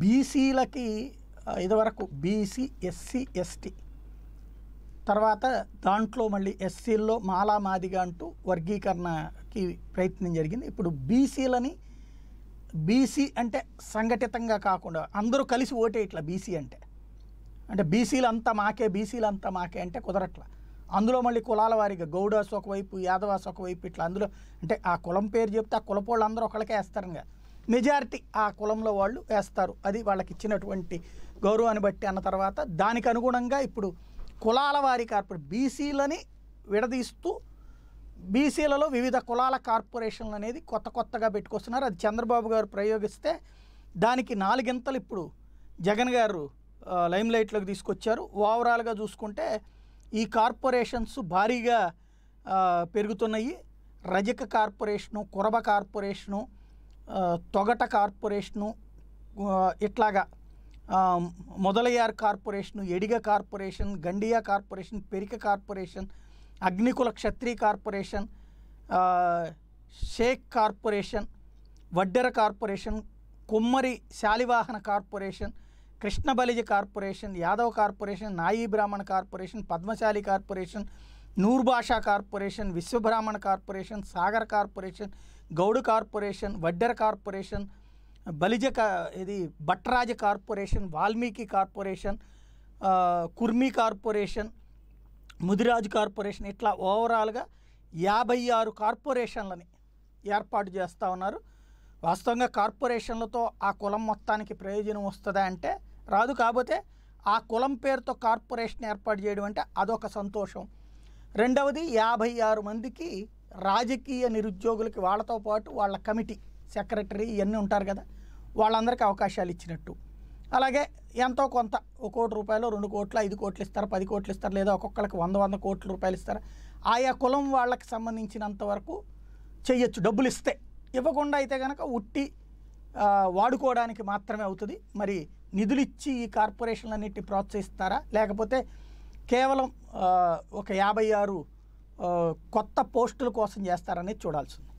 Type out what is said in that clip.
బీసీలకి ఇదివరకు BC SC ST తర్వాత దాంట్లో మళ్ళీ ఎస్సీల్లో మాలా మాదిగా అంటూ వర్గీకరణకి ప్రయత్నం జరిగింది ఇప్పుడు బీసీలని బీసీ అంటే సంఘటితంగా కాకుండా అందరూ కలిసి ఓటే ఇట్లా బీసీ అంటే అంటే బీసీలంతా మాకే బీసీలంతా మాకే అంటే కుదరట్లా అందులో మళ్ళీ కులాల వారిగా గౌడాస్ ఒకవైపు యాదవాస్ ఒకవైపు ఇట్లా అందులో అంటే ఆ కులం పేరు చెప్తే ఆ కులపోళ్ళు అందరూ ఒకళ్ళకే వేస్తారు మెజారిటీ ఆ కులంలో వాళ్ళు వేస్తారు అది వాళ్ళకి ఇచ్చినటువంటి గౌరవాన్ని బట్టి అన్న తర్వాత దానికి అనుగుణంగా ఇప్పుడు కులాల వారి కార్పొరేట్ బీసీలని విడదీస్తూ బీసీలలో వివిధ కులాల కార్పొరేషన్లు అనేది కొత్త కొత్తగా పెట్టుకొస్తున్నారు అది చంద్రబాబు గారు ప్రయోగిస్తే దానికి నాలుగింతలు ఇప్పుడు జగన్ గారు లైమ్లైట్లోకి తీసుకొచ్చారు ఓవరాల్గా చూసుకుంటే ఈ కార్పొరేషన్స్ భారీగా పెరుగుతున్నాయి Rajaka corporation Kuruba corporation Togata corporation ఇట్లాగా మొదలయ్యారు corporation Ediga corporation Gandiya corporation Perika corporation Agnikula Kshatriya corporation Sheikh corporation Vaddera corporation Kummari Shalivahana corporation Krishnabalija corporation Yadav corporation Nayee Brahmin corporation Padmashali corporation Noor Basha corporation Vishwabrahmin corporation Sagar corporation Goud corporation Vaddera corporation Balija ఇది Bhatraja corporation Valmiki corporation Kurmi corporation Mudiraju corporation ఇట్లా ఓవరాల్గా యాభై ఆరు కార్పొరేషన్లని ఏర్పాటు చేస్తూ ఉన్నారు వాస్తవంగా కార్పొరేషన్లతో ఆ కులం మొత్తానికి ప్రయోజనం వస్తుందా అంటే రాదు కాకపోతే ఆ కులం పేరుతో కార్పొరేషన్ ఏర్పాటు చేయడం అంటే అదొక సంతోషం రెండవది యాభై ఆరు మందికి రాజకీయ నిరుద్యోగులకి వాళ్ళతో పాటు వాళ్ళ కమిటీ సెక్రటరీ ఇవన్నీ ఉంటారు కదా వాళ్ళందరికీ అవకాశాలు ఇచ్చినట్టు అలాగే ఎంతో కొంత ఒక కోటి రూపాయలు రెండు కోట్లు ఐదు కోట్లు ఇస్తారు పది కోట్లు ఇస్తారు లేదా ఒక్కొక్కరికి వంద వంద కోట్ల రూపాయలు ఇస్తారు ఆయా కులం వాళ్ళకి సంబంధించినంత వరకు చేయొచ్చు డబ్బులు ఇస్తే ఇవ్వకుండా అయితే కనుక ఉట్టి వాడుకోవడానికి మాత్రమే అవుతుంది మరి నిధులు ఇచ్చి ఈ కార్పొరేషన్లన్నిటిని ప్రోత్సహిస్తారా లేకపోతే కేవలం ఒక యాభై ఆరు కొత్త పోస్టుల కోసం చేస్తారనేది చూడాల్సింది